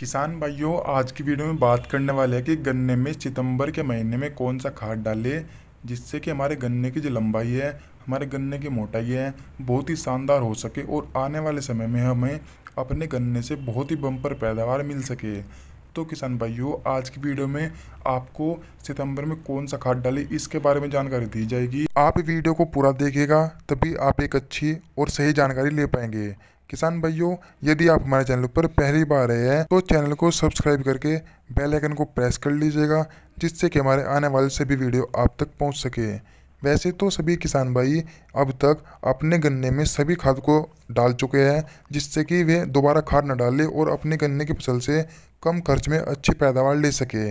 किसान भाइयों आज की वीडियो में बात करने वाले हैं कि गन्ने में सितंबर के महीने में कौन सा खाद डाले जिससे कि हमारे गन्ने की जो लंबाई है हमारे गन्ने की मोटाई है बहुत ही शानदार हो सके और आने वाले समय में हमें अपने गन्ने से बहुत ही बम्पर पैदावार मिल सके तो किसान भाइयों आज की वीडियो में आपको सितंबर में कौन सा खाद डाले इसके बारे में जानकारी दी जाएगी आप वीडियो को पूरा देखेगा तभी आप एक अच्छी और सही जानकारी ले पाएंगे किसान भाइयों यदि आप हमारे चैनल पर पहली बार आए हैं तो चैनल को सब्सक्राइब करके बेल आइकन को प्रेस कर लीजिएगा जिससे कि हमारे आने वाले सभी वीडियो आप तक पहुंच सके वैसे तो सभी किसान भाई अब तक अपने गन्ने में सभी खाद को डाल चुके हैं जिससे कि वे दोबारा खाद न डालें और अपने गन्ने की फसल से कम खर्च में अच्छी पैदावार ले सके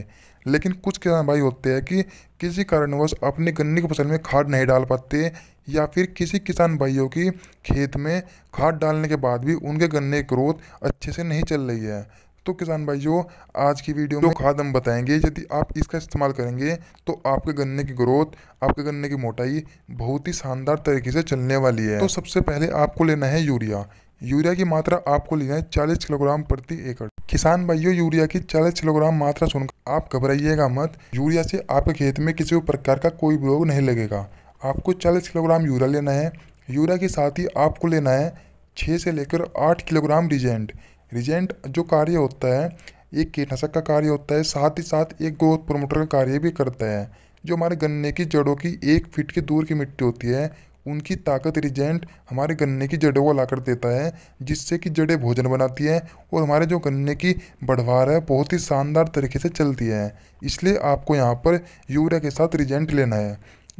लेकिन कुछ किसान भाई होते हैं कि किसी कारणवश अपने गन्ने की फसल में खाद नहीं डाल पाते या फिर किसी किसान भाइयों की खेत में खाद डालने के बाद भी उनके गन्ने ग्रोथ अच्छे से नहीं चल रही है तो किसान भाइयों आज की वीडियो में खाद हम बताएंगे यदि आप इसका इस्तेमाल करेंगे तो आपके गन्ने की ग्रोथ आपके गन्ने की मोटाई बहुत ही शानदार तरीके से चलने वाली है तो सबसे पहले आपको लेना है यूरिया यूरिया की मात्रा आपको लेना है चालीस किलोग्राम प्रति एकड़ किसान भाइयों यूरिया की 40 किलोग्राम मात्रा सुनकर आप घबराइएगा मत यूरिया से आपके खेत में किसी भी प्रकार का कोई रोग नहीं लगेगा आपको 40 किलोग्राम यूरिया लेना है यूरिया के साथ ही आपको लेना है छः से लेकर आठ किलोग्राम डिजेंट रिजेंट जो कार्य होता है एक कीटनाशक का कार्य होता है साथ ही साथ एक ग्रोथ प्रोमोटर का कार्य भी करता है जो हमारे गन्ने की जड़ों की एक फीट की दूर की मिट्टी होती है उनकी ताकत रिजेंट हमारे गन्ने की जड़ों को लाकर देता है जिससे कि जड़ें भोजन बनाती हैं और हमारे जो गन्ने की बढ़वार है बहुत ही शानदार तरीके से चलती है इसलिए आपको यहाँ पर यूरिया के साथ रिजेंट लेना है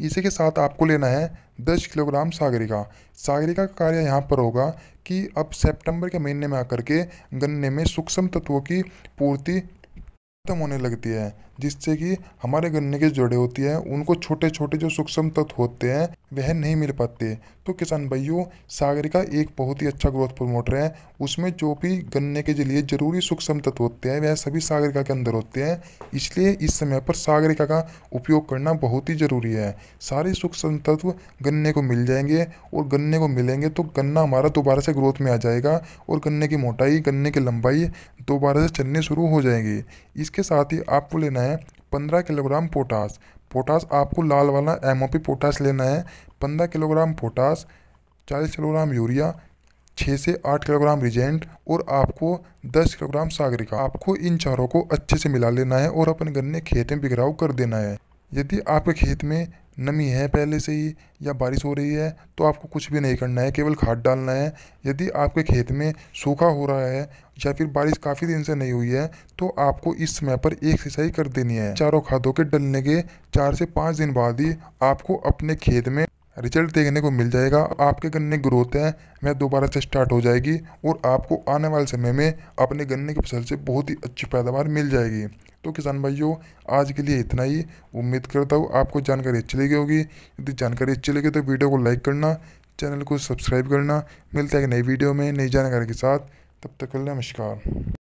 इसी के साथ आपको लेना है दस किलोग्राम सागरिका सागरिका का कार्य यहाँ पर होगा कि अब सितंबर के महीने में आकर के गन्ने में सूक्ष्म तत्वों की पूर्ति खत्म होने लगती है जिससे कि हमारे गन्ने के जड़े होती है उनको छोटे छोटे जो सूक्ष्म तत्व होते हैं वह नहीं मिल पाते तो किसान भाइयों सागरिका एक बहुत ही अच्छा ग्रोथ प्रमोटर है उसमें जो भी गन्ने के लिए जरूरी सूक्ष्म तत्व होते हैं वह सभी सागरिका के अंदर होते हैं इसलिए इस समय पर सागरिका का उपयोग करना बहुत ही जरूरी है सारे सूक्ष्म तत्व गन्ने को मिल जाएंगे और गन्ने को मिलेंगे तो गन्ना हमारा दोबारा से ग्रोथ में आ जाएगा और गन्ने की मोटाई गन्ने की लंबाई दोबारा से चलने शुरू हो जाएंगी इसके इसके साथ ही आपको लेना है पंद्रह किलोग्राम पोटास पोटास आपको लाल वाला एम पोटास लेना है पंद्रह किलोग्राम पोटास चालीस किलोग्राम यूरिया छः से आठ किलोग्राम रिजेंट और आपको दस किलोग्राम सागरिका आपको इन चारों को अच्छे से मिला लेना है और अपने गन्ने खेत में बिखराव कर देना है यदि आपके खेत में नमी है पहले से ही या बारिश हो रही है तो आपको कुछ भी नहीं करना है केवल खाद डालना है यदि आपके खेत में सूखा हो रहा है या फिर बारिश काफ़ी दिन से नहीं हुई है तो आपको इस समय पर एक सिंचाई कर देनी है चारों खादों के डलने के चार से पाँच दिन बाद ही आपको अपने खेत में रिजल्ट देखने को मिल जाएगा आपके गन्ने ग्रोथ है वह दोबारा से स्टार्ट हो जाएगी और आपको आने वाले समय में अपने गन्ने की फसल से बहुत ही अच्छी पैदावार मिल जाएगी तो किसान भाइयों आज के लिए इतना ही उम्मीद करता हूँ आपको जानकारी अच्छी लगी होगी यदि जानकारी अच्छी लगी तो वीडियो को लाइक करना चैनल को सब्सक्राइब करना मिलता है एक नई वीडियो में नई जानकारी के साथ तब तक के लिए नमस्कार